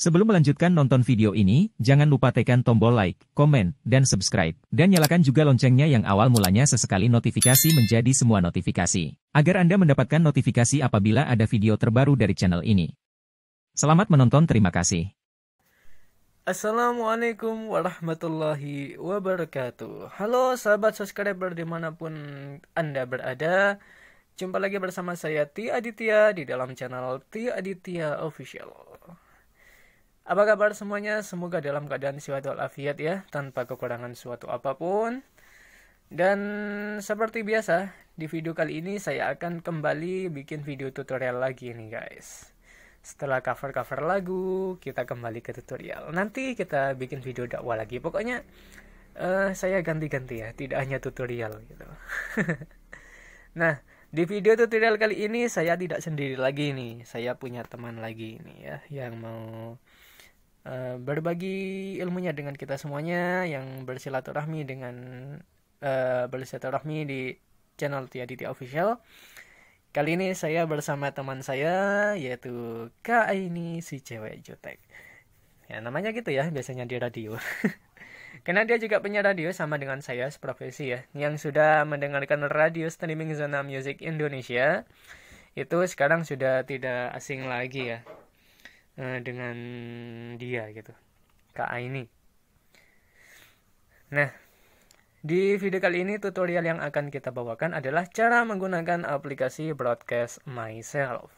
Sebelum melanjutkan nonton video ini, jangan lupa tekan tombol like, komen, dan subscribe. Dan nyalakan juga loncengnya yang awal mulanya sesekali notifikasi menjadi semua notifikasi. Agar Anda mendapatkan notifikasi apabila ada video terbaru dari channel ini. Selamat menonton terima kasih. Assalamualaikum warahmatullahi wabarakatuh Halo sahabat subscriber dimanapun Anda berada Jumpa lagi bersama saya Ti Aditya di dalam channel Ti Aditya Official apa kabar semuanya? Semoga dalam keadaan sehat walafiat ya, tanpa kekurangan suatu apapun. Dan seperti biasa, di video kali ini saya akan kembali bikin video tutorial lagi nih guys. Setelah cover-cover lagu, kita kembali ke tutorial. Nanti kita bikin video dakwah lagi. Pokoknya uh, saya ganti-ganti ya, tidak hanya tutorial gitu. nah, di video tutorial kali ini saya tidak sendiri lagi nih. Saya punya teman lagi nih ya yang mau Eh, berbagi ilmunya dengan kita semuanya yang bersilaturahmi dengan uh, bersilaturahmi di channel Tia Diti Official. Kali ini saya bersama teman saya yaitu Kak Aini si cewek jutek. Ya namanya gitu ya biasanya di radio. Karena dia juga punya radio sama dengan saya seprofesi ya Yang sudah mendengarkan radio streaming Zona Music Indonesia Itu sekarang sudah tidak asing lagi ya Eh, dengan dia gitu Kak Aini nah di video kali ini tutorial yang akan kita bawakan adalah cara menggunakan aplikasi Broadcast Myself.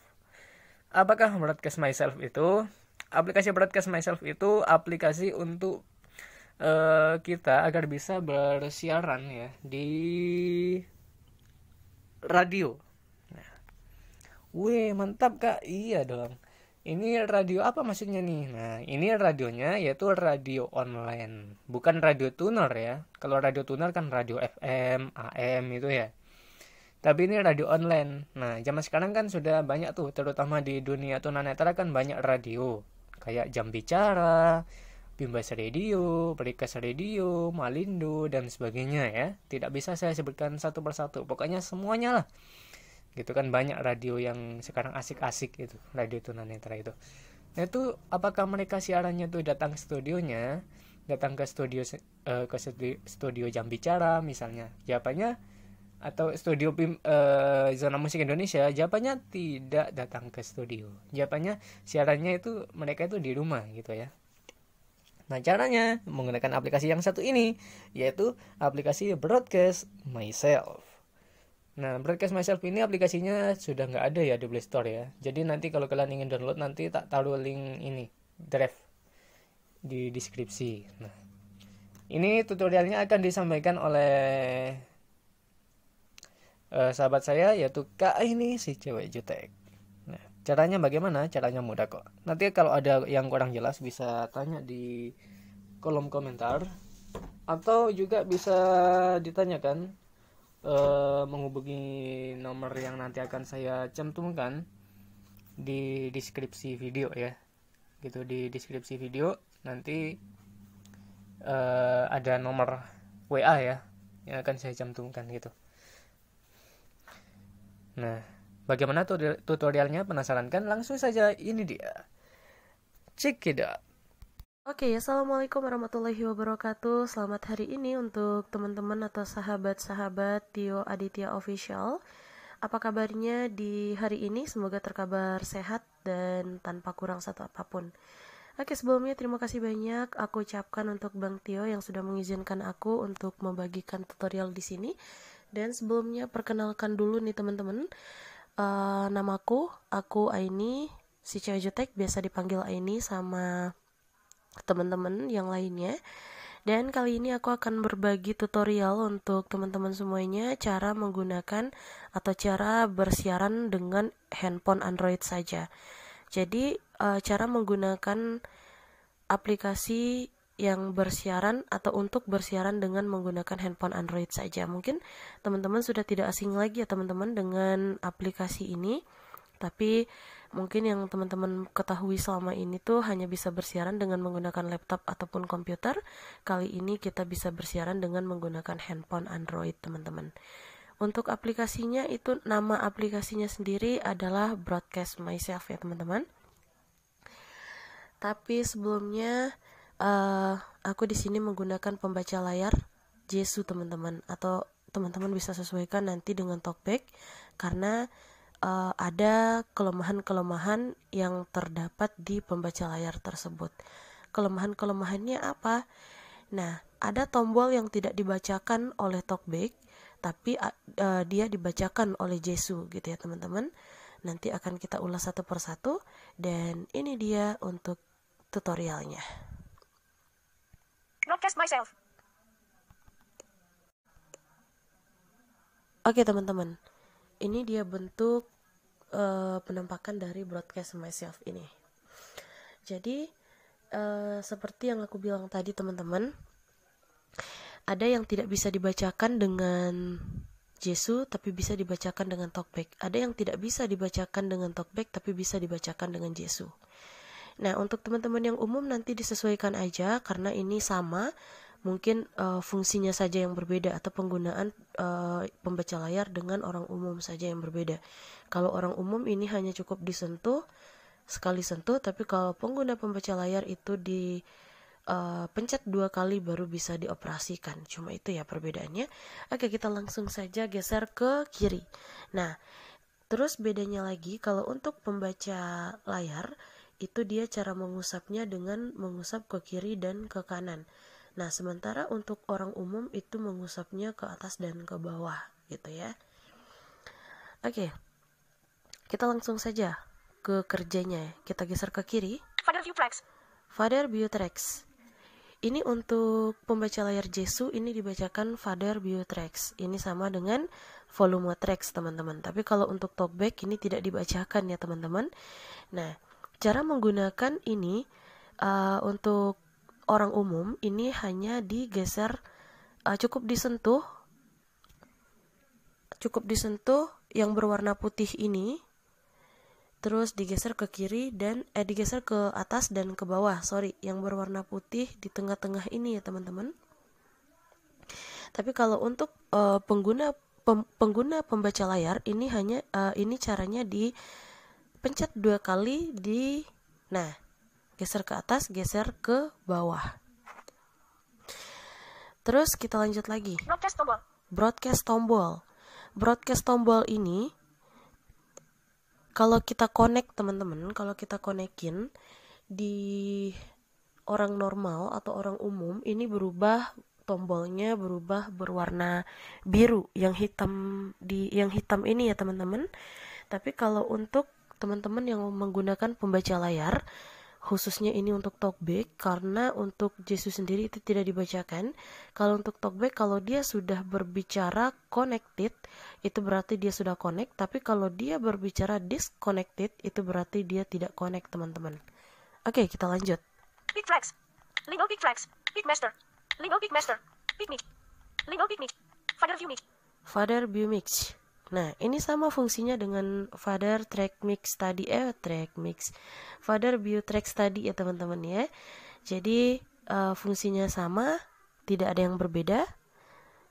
Apakah Broadcast Myself itu? Aplikasi Broadcast Myself itu aplikasi untuk eh, kita agar bisa bersiaran ya di radio. Nah. Wih, mantap Kak. Iya dong ini radio apa maksudnya nih? Nah, ini radionya yaitu radio online, bukan radio tuner ya. Kalau radio tuner kan radio FM, AM itu ya. Tapi ini radio online. Nah, zaman sekarang kan sudah banyak tuh, terutama di dunia tunanetra kan banyak radio. Kayak Jam Bicara, Bimbas Radio, Perikas Radio, Malindo, dan sebagainya ya. Tidak bisa saya sebutkan satu persatu, pokoknya semuanya lah gitu kan banyak radio yang sekarang asik-asik itu radio tunanetra itu nah itu apakah mereka siarannya tuh datang ke studionya datang ke studio uh, ke studio, studio jam bicara misalnya jawabannya atau studio eh, zona musik Indonesia jawabannya tidak datang ke studio jawabannya siarannya itu mereka itu di rumah gitu ya Nah, caranya menggunakan aplikasi yang satu ini, yaitu aplikasi Broadcast Myself. Nah, Broadcast Myself ini aplikasinya sudah nggak ada ya di Play Store ya. Jadi nanti kalau kalian ingin download nanti tak taruh link ini, drive di deskripsi. Nah, ini tutorialnya akan disampaikan oleh uh, sahabat saya yaitu Kak ini si cewek jutek. Nah, caranya bagaimana? Caranya mudah kok. Nanti kalau ada yang kurang jelas bisa tanya di kolom komentar atau juga bisa ditanyakan uh, menghubungi nomor yang nanti akan saya cantumkan di deskripsi video ya gitu di deskripsi video nanti uh, ada nomor WA ya yang akan saya cantumkan gitu nah bagaimana tutorialnya penasaran kan langsung saja ini dia cek it out Oke, okay, assalamualaikum warahmatullahi wabarakatuh. Selamat hari ini untuk teman-teman atau sahabat-sahabat Tio Aditya Official. Apa kabarnya di hari ini? Semoga terkabar sehat dan tanpa kurang satu apapun. Oke, sebelumnya terima kasih banyak aku ucapkan untuk Bang Tio yang sudah mengizinkan aku untuk membagikan tutorial di sini. Dan sebelumnya perkenalkan dulu nih teman-teman. Uh, namaku, aku Aini, si cewek jutek biasa dipanggil Aini sama teman-teman yang lainnya. Dan kali ini aku akan berbagi tutorial untuk teman-teman semuanya cara menggunakan atau cara bersiaran dengan handphone Android saja. Jadi eh, cara menggunakan aplikasi yang bersiaran atau untuk bersiaran dengan menggunakan handphone Android saja. Mungkin teman-teman sudah tidak asing lagi ya teman-teman dengan aplikasi ini. Tapi mungkin yang teman-teman ketahui selama ini tuh hanya bisa bersiaran dengan menggunakan laptop ataupun komputer. Kali ini kita bisa bersiaran dengan menggunakan handphone Android, teman-teman. Untuk aplikasinya itu nama aplikasinya sendiri adalah Broadcast Myself ya, teman-teman. Tapi sebelumnya uh, aku di sini menggunakan pembaca layar Jesu, teman-teman atau teman-teman bisa sesuaikan nanti dengan talkback karena uh, ada kelemahan-kelemahan yang terdapat di pembaca layar tersebut. Kelemahan-kelemahannya apa? Nah, ada tombol yang tidak dibacakan oleh Talkback, tapi uh, dia dibacakan oleh Jesu gitu ya teman-teman. Nanti akan kita ulas satu persatu dan ini dia untuk tutorialnya. Broadcast myself. Oke teman-teman, ini dia bentuk uh, penampakan dari broadcast myself ini jadi uh, seperti yang aku bilang tadi teman-teman ada yang tidak bisa dibacakan dengan Jesu tapi bisa dibacakan dengan talkback ada yang tidak bisa dibacakan dengan talkback tapi bisa dibacakan dengan Jesu Nah, untuk teman-teman yang umum nanti disesuaikan aja karena ini sama mungkin uh, fungsinya saja yang berbeda atau penggunaan uh, pembaca layar dengan orang umum saja yang berbeda. Kalau orang umum ini hanya cukup disentuh sekali sentuh, tapi kalau pengguna pembaca layar itu di uh, pencet dua kali baru bisa dioperasikan. Cuma itu ya perbedaannya. Oke, kita langsung saja geser ke kiri. Nah, terus bedanya lagi kalau untuk pembaca layar itu dia cara mengusapnya dengan mengusap ke kiri dan ke kanan. Nah, sementara untuk orang umum itu mengusapnya ke atas dan ke bawah gitu ya. Oke. Kita langsung saja ke kerjanya. Kita geser ke kiri. Father Butrex. Father Butrex. Ini untuk pembaca layar Jesu ini dibacakan Father Butrex. Ini sama dengan volume Trex, teman-teman. Tapi kalau untuk talkback ini tidak dibacakan ya, teman-teman. Nah, cara menggunakan ini uh, untuk orang umum ini hanya digeser uh, cukup disentuh cukup disentuh yang berwarna putih ini terus digeser ke kiri dan eh digeser ke atas dan ke bawah sorry yang berwarna putih di tengah-tengah ini ya teman-teman tapi kalau untuk uh, pengguna pem, pengguna pembaca layar ini hanya uh, ini caranya di pencet dua kali di nah geser ke atas geser ke bawah terus kita lanjut lagi broadcast tombol broadcast tombol broadcast tombol ini kalau kita connect teman-teman kalau kita konekin di orang normal atau orang umum ini berubah tombolnya berubah berwarna biru yang hitam di yang hitam ini ya teman-teman tapi kalau untuk teman-teman yang menggunakan pembaca layar khususnya ini untuk talkback karena untuk Jesus sendiri itu tidak dibacakan. Kalau untuk talkback kalau dia sudah berbicara connected itu berarti dia sudah connect, tapi kalau dia berbicara disconnected itu berarti dia tidak connect, teman-teman. Oke, kita lanjut. Big flex. Lingo big flex. Big master. Lingo big master. Big me. Lingo big me. Father me. Father Nah, ini sama fungsinya dengan Father Track Mix tadi eh Track Mix. Father View Track tadi ya teman-teman ya. Jadi uh, fungsinya sama, tidak ada yang berbeda.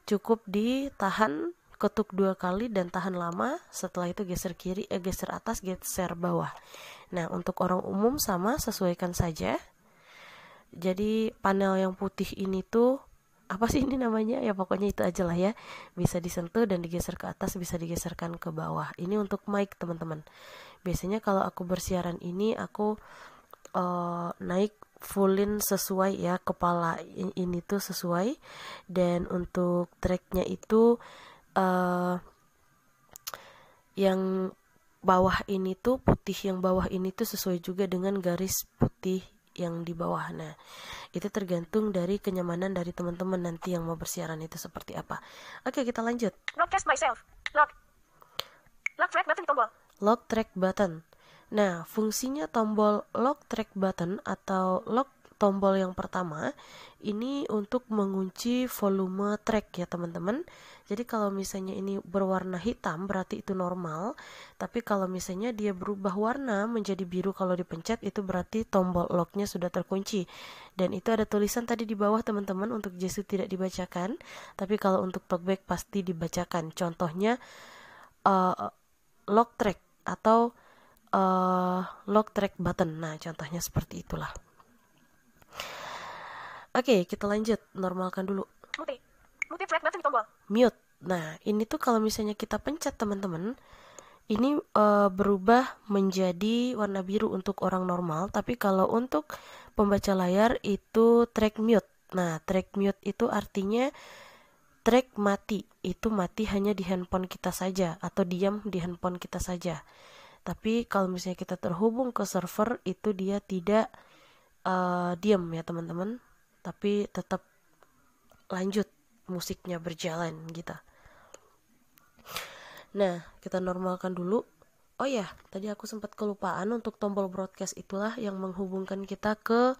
Cukup ditahan ketuk dua kali dan tahan lama. Setelah itu geser kiri, eh, geser atas, geser bawah. Nah, untuk orang umum sama sesuaikan saja. Jadi panel yang putih ini tuh apa sih ini namanya ya pokoknya itu aja lah ya bisa disentuh dan digeser ke atas bisa digeserkan ke bawah ini untuk mic teman-teman biasanya kalau aku bersiaran ini aku uh, naik fullin sesuai ya kepala ini tuh sesuai dan untuk tracknya itu uh, yang bawah ini tuh putih yang bawah ini tuh sesuai juga dengan garis putih yang di bawahnya itu tergantung dari kenyamanan dari teman-teman nanti yang mau bersiaran itu seperti apa. Oke, kita lanjut. Broadcast myself. Lock. Lock track button tombol. Lock track button. Nah, fungsinya tombol lock track button atau lock tombol yang pertama ini untuk mengunci volume track ya teman-teman jadi kalau misalnya ini berwarna hitam berarti itu normal tapi kalau misalnya dia berubah warna menjadi biru kalau dipencet itu berarti tombol locknya sudah terkunci dan itu ada tulisan tadi di bawah teman-teman untuk jesu tidak dibacakan tapi kalau untuk talkback pasti dibacakan contohnya uh, lock track atau uh, lock track button nah contohnya seperti itulah Oke, okay, kita lanjut. Normalkan dulu. Mute. Mute flat button tombol. Mute. Nah, ini tuh kalau misalnya kita pencet teman-teman, ini uh, berubah menjadi warna biru untuk orang normal, tapi kalau untuk pembaca layar itu track mute. Nah, track mute itu artinya track mati. Itu mati hanya di handphone kita saja atau diam di handphone kita saja. Tapi kalau misalnya kita terhubung ke server itu dia tidak uh, diam ya, teman-teman tapi tetap lanjut musiknya berjalan gitu nah kita normalkan dulu oh ya tadi aku sempat kelupaan untuk tombol broadcast itulah yang menghubungkan kita ke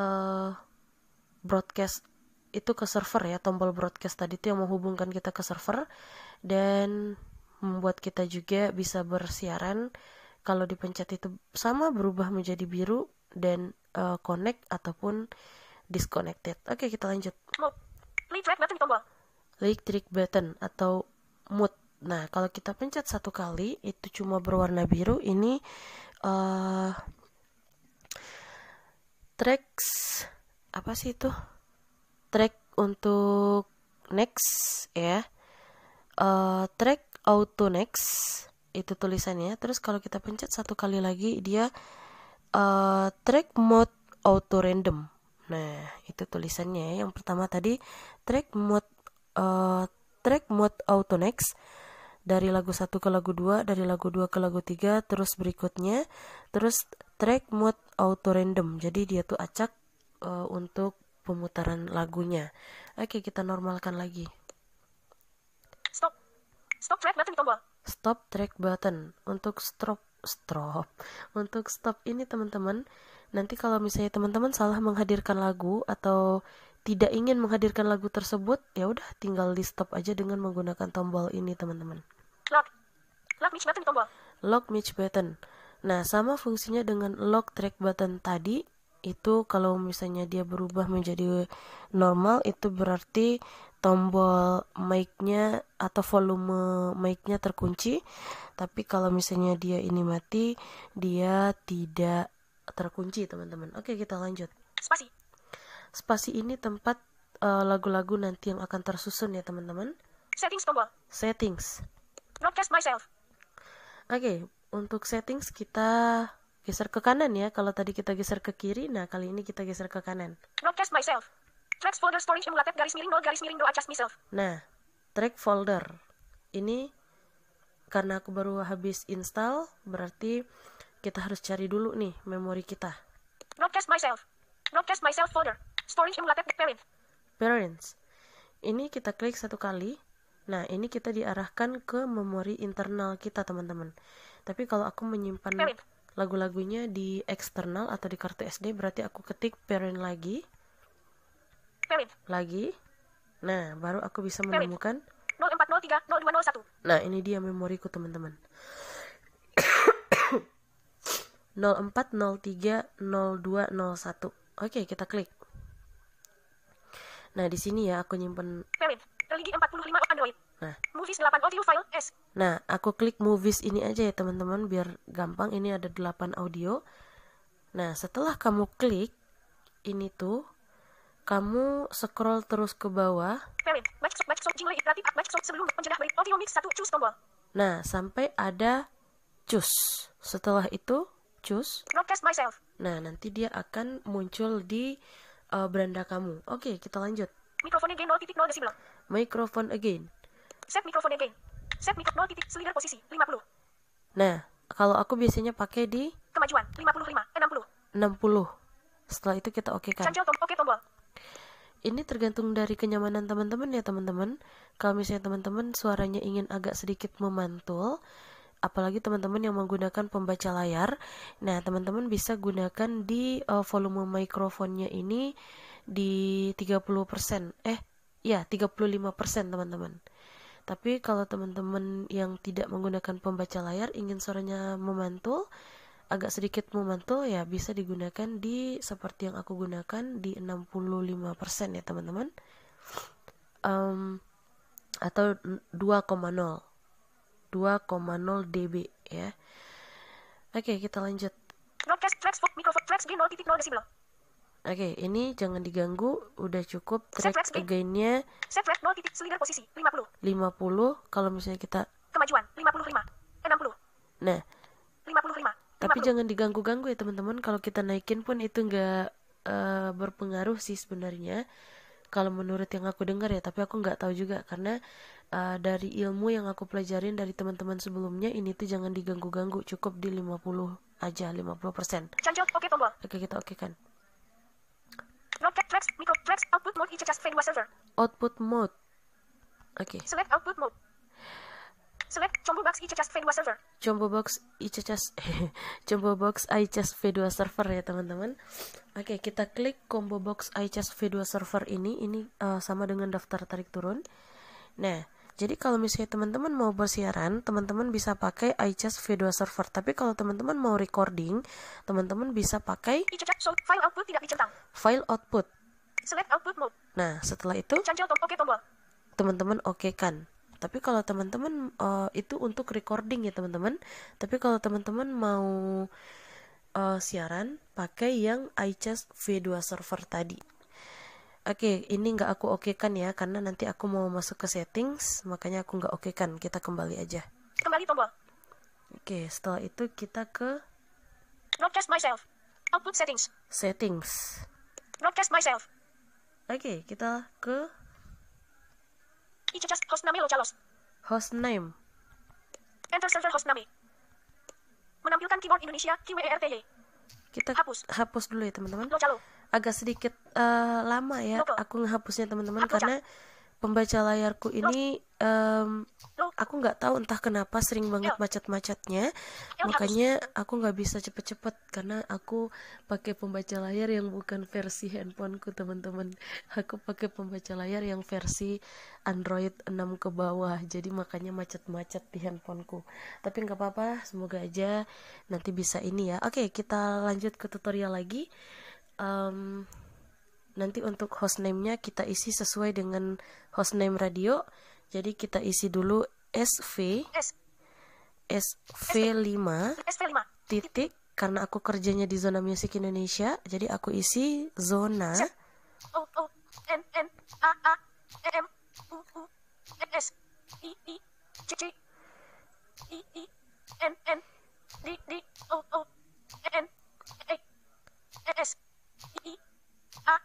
uh, broadcast itu ke server ya tombol broadcast tadi itu yang menghubungkan kita ke server dan membuat kita juga bisa bersiaran kalau dipencet itu sama berubah menjadi biru dan uh, connect ataupun disconnected. Oke, okay, kita lanjut. electric Lead button tombol. button atau mood. Nah, kalau kita pencet satu kali itu cuma berwarna biru. Ini uh, tracks apa sih itu? Track untuk next ya. Uh, track auto next itu tulisannya. Terus kalau kita pencet satu kali lagi dia uh, track mode auto random. Nah, itu tulisannya. Yang pertama tadi track mode uh, track mode auto next dari lagu 1 ke lagu 2, dari lagu 2 ke lagu 3, terus berikutnya, terus track mode auto random. Jadi dia tuh acak uh, untuk pemutaran lagunya. Oke, kita normalkan lagi. Stop. Stop track button tombol. Stop track button untuk stop stop. Untuk stop ini teman-teman nanti kalau misalnya teman-teman salah menghadirkan lagu atau tidak ingin menghadirkan lagu tersebut ya udah tinggal di stop aja dengan menggunakan tombol ini teman-teman lock lock match button tombol lock match button nah sama fungsinya dengan lock track button tadi itu kalau misalnya dia berubah menjadi normal itu berarti tombol mic-nya atau volume mic-nya terkunci tapi kalau misalnya dia ini mati dia tidak terkunci teman-teman oke kita lanjut spasi spasi ini tempat eh, lagu-lagu uh, nanti yang akan tersusun ya teman-teman settings tombol settings broadcast myself oke okay, untuk settings kita geser ke kanan ya kalau tadi kita geser ke kiri nah kali ini kita geser ke kanan broadcast myself Track folder storage emulated garis miring 0 garis miring do adjust myself nah track folder ini karena aku baru habis install berarti kita harus cari dulu nih memori kita. Broadcast myself. Broadcast myself folder. Storage emulated parent. Parents. Ini kita klik satu kali. Nah, ini kita diarahkan ke memori internal kita, teman-teman. Tapi kalau aku menyimpan lagu-lagunya di eksternal atau di kartu SD, berarti aku ketik parent lagi. Parent. Lagi. Nah, baru aku bisa menemukan 0403 0201. Nah, ini dia memoriku, teman-teman. 04030201. Oke, kita klik. Nah, di sini ya aku nyimpen religi 45 Android. Nah, movies 8 audio file S. Nah, aku klik movies ini aja ya, teman-teman, biar gampang. Ini ada 8 audio. Nah, setelah kamu klik ini tuh kamu scroll terus ke bawah. Nah, sampai ada choose. Setelah itu choose. Broadcast myself. Nah, nanti dia akan muncul di uh, beranda kamu. Oke, okay, kita lanjut. Microphone again 0.0 desibel. Mikrofon again. Set microphone again. Set mikrofon 0. slider posisi 50. Nah, kalau aku biasanya pakai di kemajuan 55 60. 60. Setelah itu kita oke okay kan. Cancel oke okay, tombol. Ini tergantung dari kenyamanan teman-teman ya teman-teman. Kalau misalnya teman-teman suaranya ingin agak sedikit memantul, apalagi teman-teman yang menggunakan pembaca layar. Nah, teman-teman bisa gunakan di uh, volume mikrofonnya ini di 30%. Eh, ya 35% teman-teman. Tapi kalau teman-teman yang tidak menggunakan pembaca layar ingin suaranya memantul, agak sedikit memantul ya bisa digunakan di seperti yang aku gunakan di 65% ya teman-teman. Um, atau 2,0 2,0 dB ya. Oke, okay, kita lanjut. Oke, okay, ini jangan diganggu, udah cukup track gainnya. 50. kalau misalnya kita kemajuan 55 60. Nah, 55. Tapi jangan diganggu-ganggu ya teman-teman. Kalau kita naikin pun itu nggak uh, berpengaruh sih sebenarnya. Kalau menurut yang aku dengar ya, tapi aku nggak tahu juga karena uh, dari ilmu yang aku pelajarin dari teman-teman sebelumnya ini tuh jangan diganggu-ganggu cukup di 50 aja 50 persen oke okay, oke kita oke okay kan flex, micro, flex, output mode server output mode oke okay. select output mode Select combo box iChas V2 server. Combo box iChas combo box iChas V2 server ya teman-teman. Oke, kita klik combo box iChas V2 server ini. Ini uh, sama dengan daftar tarik turun. Nah, jadi kalau misalnya teman-teman mau bersiaran, teman-teman bisa pakai v Video Server. Tapi kalau teman-teman mau recording, teman-teman bisa pakai file output tidak dicentang. File output. Select output mode. Nah, setelah itu teman-teman oke kan. Tapi kalau teman-teman uh, itu untuk recording ya teman-teman. Tapi kalau teman-teman mau uh, siaran, pakai yang iChess V2 server tadi. Oke, okay, ini nggak aku okekan ya, karena nanti aku mau masuk ke settings, makanya aku nggak okekan. Kita kembali aja. Kembali tombol. Oke, okay, setelah itu kita ke Broadcast myself. Output settings. Settings. Broadcast myself. Oke, okay, kita ke host name calos. Host name. Enter server host name. Menampilkan keyboard Indonesia, QWERTY. Kita hapus. Hapus dulu ya, teman-teman. Lo -teman agak sedikit uh, lama ya aku ngehapusnya teman-teman karena pembaca layarku ini um, aku nggak tahu entah kenapa sering banget ya. macet-macetnya ya, makanya aku nggak bisa cepet-cepet karena aku pakai pembaca layar yang bukan versi handphoneku teman-teman aku pakai pembaca layar yang versi Android 6 ke bawah jadi makanya macet-macet di handphoneku tapi nggak apa-apa semoga aja nanti bisa ini ya oke kita lanjut ke tutorial lagi um, nanti untuk hostname-nya kita isi sesuai dengan hostname radio. Jadi kita isi dulu SV SV5 titik karena aku kerjanya di zona musik Indonesia, jadi aku isi zona S I A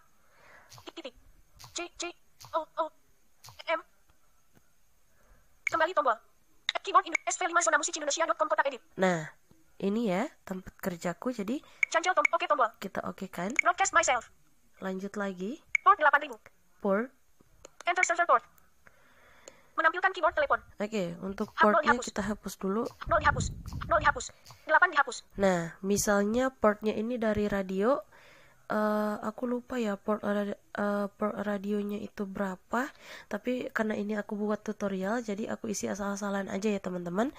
titik C C O O M kembali tombol keyboard Indo SV5 zona musik Indonesia.com kotak edit nah ini ya tempat kerjaku jadi cancel tombol oke tombol kita oke okay kan broadcast myself lanjut lagi port 8000 port enter server port menampilkan keyboard telepon. Oke, okay, untuk portnya kita hapus dulu. Nol dihapus, nol dihapus, delapan dihapus. Nah, misalnya portnya ini dari radio, uh, aku lupa ya port uh, port radionya itu berapa tapi karena ini aku buat tutorial jadi aku isi asal-asalan aja ya teman-teman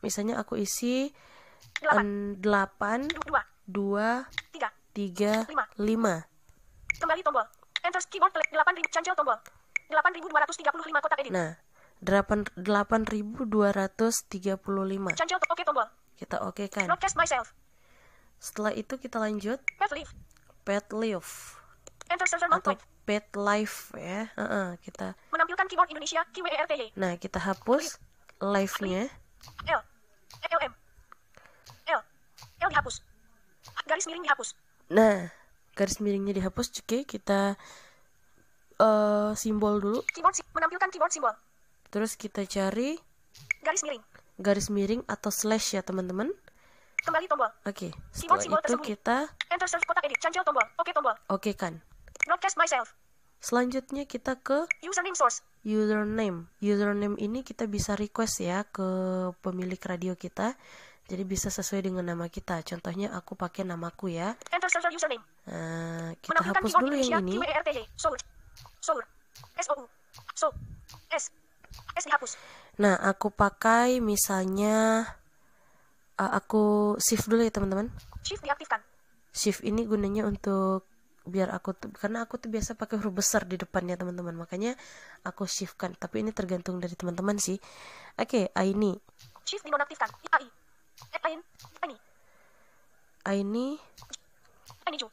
misalnya aku isi 8 8 2 2 3 3 5 5 kembali tombol enter keyboard 8 cancel tombol 8235 kotak edit nah 8 8235 cancel oke okay, tombol kita oke okay kan myself setelah itu kita lanjut Path leave pet live atau pet live ya uh -uh, kita menampilkan keyboard Indonesia QWERTY nah kita hapus live nya L l m L L dihapus garis miring dihapus nah garis miringnya dihapus oke okay, kita uh, simbol dulu keyboard menampilkan keyboard simbol terus kita cari garis miring garis miring atau slash ya teman-teman Kembali tombol. Oke. Okay. Setelah simbol, simbol itu tersembunyi. kita enter search kotak edit cancel tombol. Oke okay, tombol. Oke okay, kan. Broadcast myself. Selanjutnya kita ke username source. Username. Username ini kita bisa request ya ke pemilik radio kita. Jadi bisa sesuai dengan nama kita. Contohnya aku pakai namaku ya. Enter server username. Nah, kita Menampilkan hapus dulu yang ini. E so. S. S Nah, aku pakai misalnya uh, aku shift dulu ya teman-teman shift diaktifkan shift ini gunanya untuk biar aku tuh karena aku tuh biasa pakai huruf besar di depannya teman-teman makanya aku shiftkan tapi ini tergantung dari teman-teman sih oke okay, ini. shift dinonaktifkan I I I Aini Ini. Ju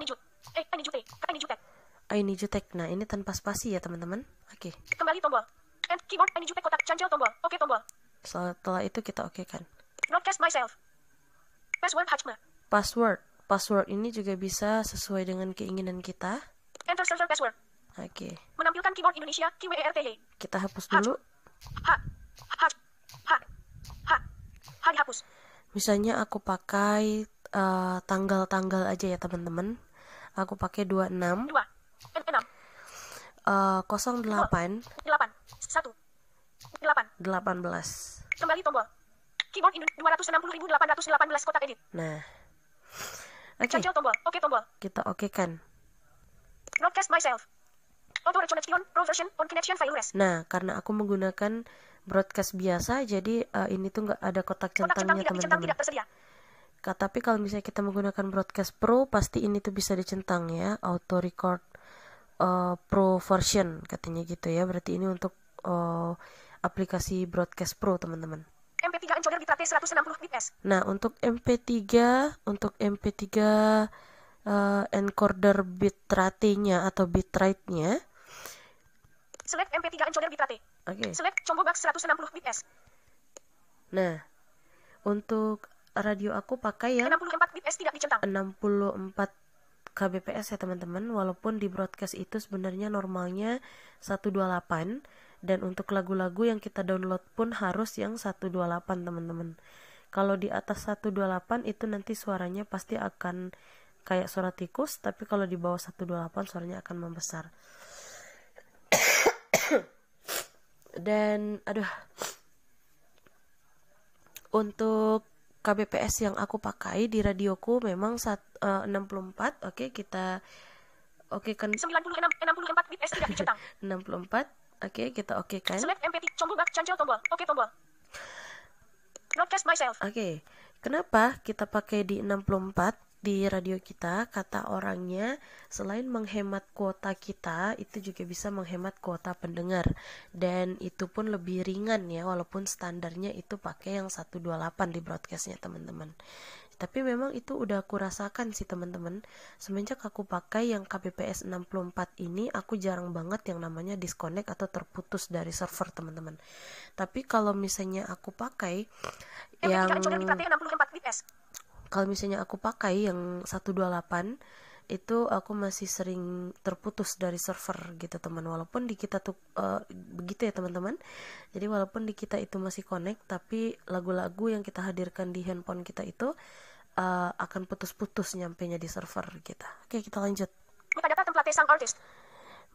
ini. Ju eh, ini Jutek Aini Jutek Jutek nah ini tanpa spasi ya teman-teman oke okay. kembali tombol and keyboard ini Jutek kotak cancel tombol oke okay, tombol setelah itu kita oke okay kan Not just myself. Password Hachma. Password. Password ini juga bisa sesuai dengan keinginan kita. Enter server password. Oke. Okay. Menampilkan keyboard Indonesia, QWERTY. Kita hapus dulu. Ha. Ha. Ha. Ha. Ha dihapus. Misalnya aku pakai eh, tanggal-tanggal uh, aja ya, teman-teman. Aku pakai 26. 2. 6. Uh, 08 8 1 8 18 Kembali tombol Keyboard Indo 260.818 kotak edit. Nah. Oke. Okay. Cancel tombol. Oke okay, tombol. Kita oke okay kan. Broadcast myself. Auto reconnection pro version on connection file rest. Nah, karena aku menggunakan broadcast biasa jadi uh, ini tuh nggak ada kotak centangnya teman-teman. Tidak, tidak tapi kalau misalnya kita menggunakan broadcast pro pasti ini tuh bisa dicentang ya auto record uh, pro version katanya gitu ya berarti ini untuk uh, aplikasi broadcast pro teman-teman MP3 encoder di Trate 160 bits. Nah, untuk MP3 untuk MP3 uh, eh, encoder bitrate-nya atau bitrate-nya Select MP3 encoder bitrate. Oke. Okay. Select combo box 160 bits. Nah, untuk radio aku pakai yang 64 bits tidak dicentang. 64 kbps ya teman-teman, walaupun di broadcast itu sebenarnya normalnya 128 dan untuk lagu-lagu yang kita download pun harus yang 128 teman-teman kalau di atas 128 itu nanti suaranya pasti akan kayak suara tikus tapi kalau di bawah 128 suaranya akan membesar dan aduh untuk KBPS yang aku pakai di radioku memang sat, eh, uh, 64 oke okay, kita oke okay, kan 96 64 bps tidak dicetak 64 Oke, okay, kita oke okay kan. Select MP3, cancel tombol. Oke okay, tombol. Broadcast myself. Oke. Okay. Kenapa kita pakai di 64 di radio kita? Kata orangnya, selain menghemat kuota kita, itu juga bisa menghemat kuota pendengar. Dan itu pun lebih ringan ya, walaupun standarnya itu pakai yang 128 di broadcastnya teman-teman. Tapi memang itu udah aku rasakan sih teman-teman. Semenjak aku pakai yang KBPS 64 ini, aku jarang banget yang namanya disconnect atau terputus dari server teman-teman. Tapi kalau misalnya aku pakai eh, yang kalau misalnya aku pakai yang 128 itu aku masih sering terputus dari server gitu teman walaupun di kita tuh eh, begitu ya teman-teman jadi walaupun di kita itu masih connect tapi lagu-lagu yang kita hadirkan di handphone kita itu uh, akan putus-putus nyampenya di server kita. Oke, kita lanjut. Metadata template song artist.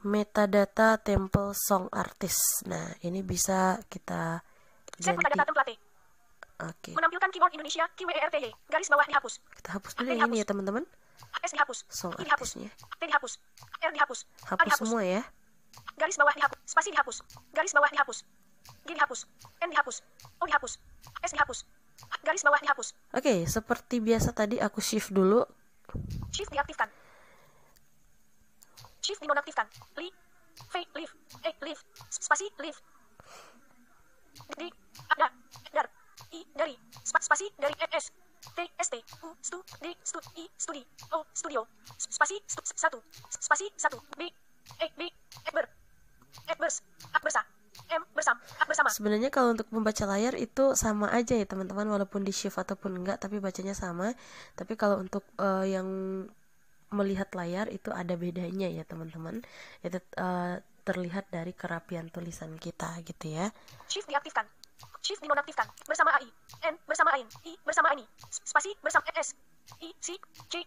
Metadata temple song artist. Nah, ini bisa kita Set ganti. metadata template. Oke. Okay. Menampilkan keyboard Indonesia, QWERTY, garis bawah dihapus. Kita hapus dulu yang ini ya, teman-teman. S dihapus. Song I dihapus. T dihapus. R dihapus. Hapus, A dihapus semua ya. Garis bawah dihapus. Spasi dihapus. Garis bawah dihapus. G dihapus. N dihapus. O dihapus. S dihapus. Garis bawah dihapus. Oke, okay, seperti biasa tadi aku shift dulu. Shift diaktifkan. Shift dinonaktifkan. Li, fe, live, eh, live, spasi, leave. Di, ada, dar, i, dari, spasi, dari, e, s, T, S, T, U, stu, D, stu, I, studi, O, studio, spasi, stu, satu, spasi, satu, B, E, B, Ekber, Ekbers, bersa bersama. bersama. Sebenarnya kalau untuk membaca layar itu sama aja ya teman-teman, walaupun di shift ataupun enggak, tapi bacanya sama. Tapi kalau untuk uh, yang melihat layar itu ada bedanya ya teman-teman. Itu uh, terlihat dari kerapian tulisan kita gitu ya. Shift diaktifkan. Shift dinonaktifkan. Bersama AI. N bersama AIN. I bersama ini. Spasi bersama S. I C C.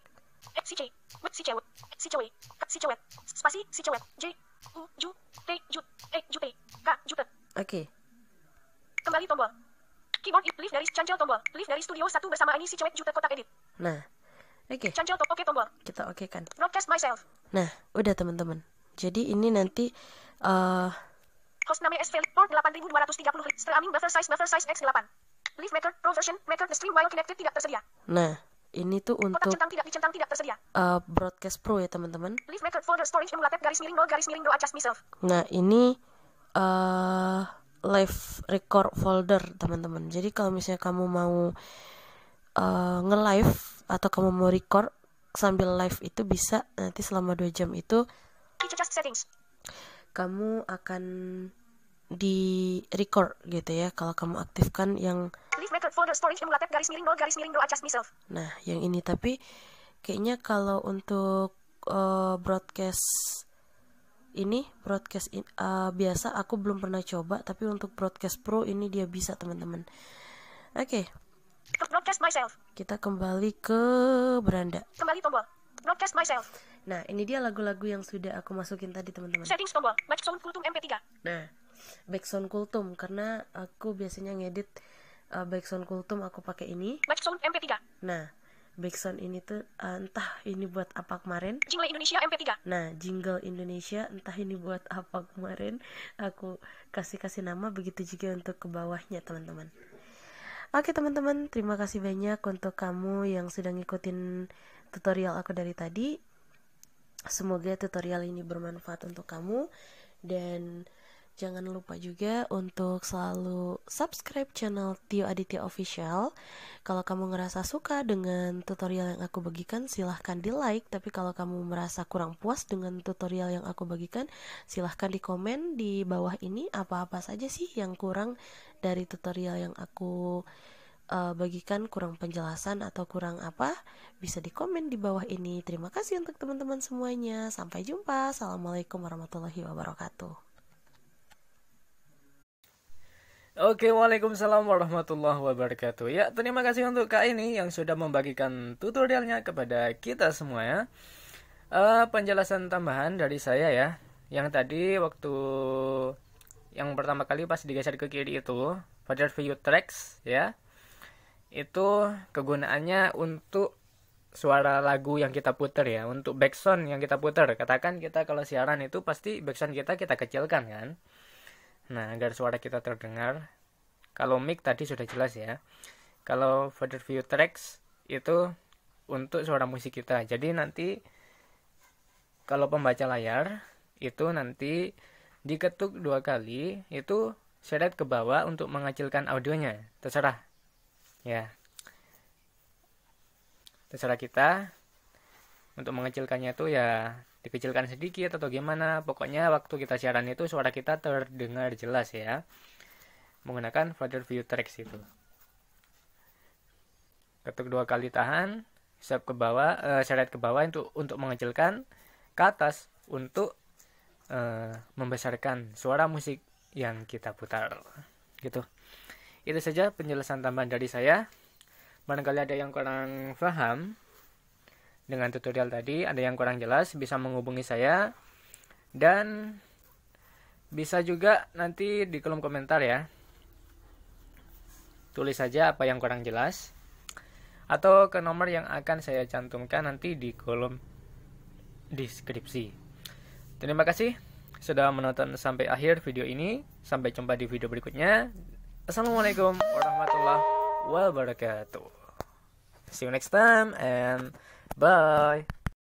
X C C. W C C W. C C W. Spasi C C W. J. Oke. Kembali tombol. Keyboard lift dari cancel tombol. Lift dari studio 1 bersama ini si cewek juta kotak edit. Nah. Oke. Okay. Cancel oke okay, tombol. Kita oke okay kan. Broadcast myself. Nah, udah teman-teman. Jadi ini nanti uh, host name SV port 8230 streaming buffer size buffer size X8. Lift maker pro version maker the stream while connected tidak tersedia. Nah, ini tuh untuk Uh, broadcast Pro ya teman-teman. Nah ini uh, live record folder teman-teman. Jadi kalau misalnya kamu mau uh, nge-live atau kamu mau record sambil live itu bisa nanti selama 2 jam itu. Kamu akan di record gitu ya kalau kamu aktifkan yang Nah, yang ini tapi kayaknya kalau untuk uh, broadcast ini broadcast in, uh, biasa aku belum pernah coba tapi untuk broadcast pro ini dia bisa teman-teman. Oke. Okay. Kita kembali ke beranda. Kembali tombol. Broadcast myself. Nah, ini dia lagu-lagu yang sudah aku masukin tadi, teman-teman. Settings tombol. Match sound kultum MP3. Nah, Background kultum karena aku biasanya ngedit uh, eh, backsound kultum aku pakai ini Background mp3 nah Background ini tuh uh, entah ini buat apa kemarin jingle Indonesia MP3 nah jingle Indonesia entah ini buat apa kemarin aku kasih kasih nama begitu juga untuk ke bawahnya teman-teman oke teman-teman terima kasih banyak untuk kamu yang sedang ngikutin tutorial aku dari tadi semoga tutorial ini bermanfaat untuk kamu dan Jangan lupa juga untuk selalu subscribe channel Tio Aditya Official. Kalau kamu ngerasa suka dengan tutorial yang aku bagikan, silahkan di like. Tapi kalau kamu merasa kurang puas dengan tutorial yang aku bagikan, silahkan di komen di bawah ini apa-apa saja sih yang kurang dari tutorial yang aku uh, bagikan kurang penjelasan atau kurang apa, bisa di komen di bawah ini. Terima kasih untuk teman-teman semuanya. Sampai jumpa. Assalamualaikum warahmatullahi wabarakatuh. Oke, Waalaikumsalam warahmatullahi wabarakatuh. Ya, terima kasih untuk Kak ini yang sudah membagikan tutorialnya kepada kita semua ya. Uh, penjelasan tambahan dari saya ya. Yang tadi waktu yang pertama kali pas digeser ke kiri itu, pada view tracks ya. Itu kegunaannya untuk suara lagu yang kita puter ya untuk background yang kita puter katakan kita kalau siaran itu pasti background kita kita kecilkan kan Nah, agar suara kita terdengar. Kalau mic tadi sudah jelas ya. Kalau further view tracks itu untuk suara musik kita. Jadi nanti kalau pembaca layar itu nanti diketuk dua kali itu seret ke bawah untuk mengecilkan audionya. Terserah. Ya. Terserah kita untuk mengecilkannya itu ya dikecilkan sedikit atau gimana pokoknya waktu kita siaran itu suara kita terdengar jelas ya menggunakan folder view tracks itu ketuk dua kali tahan swipe ke bawah uh, seret ke bawah untuk untuk mengecilkan ke atas untuk uh, membesarkan suara musik yang kita putar gitu itu saja penjelasan tambahan dari saya barangkali ada yang kurang paham dengan tutorial tadi. Ada yang kurang jelas bisa menghubungi saya dan bisa juga nanti di kolom komentar ya. Tulis saja apa yang kurang jelas atau ke nomor yang akan saya cantumkan nanti di kolom deskripsi. Terima kasih sudah menonton sampai akhir video ini. Sampai jumpa di video berikutnya. Assalamualaikum warahmatullahi wabarakatuh. See you next time and Bye.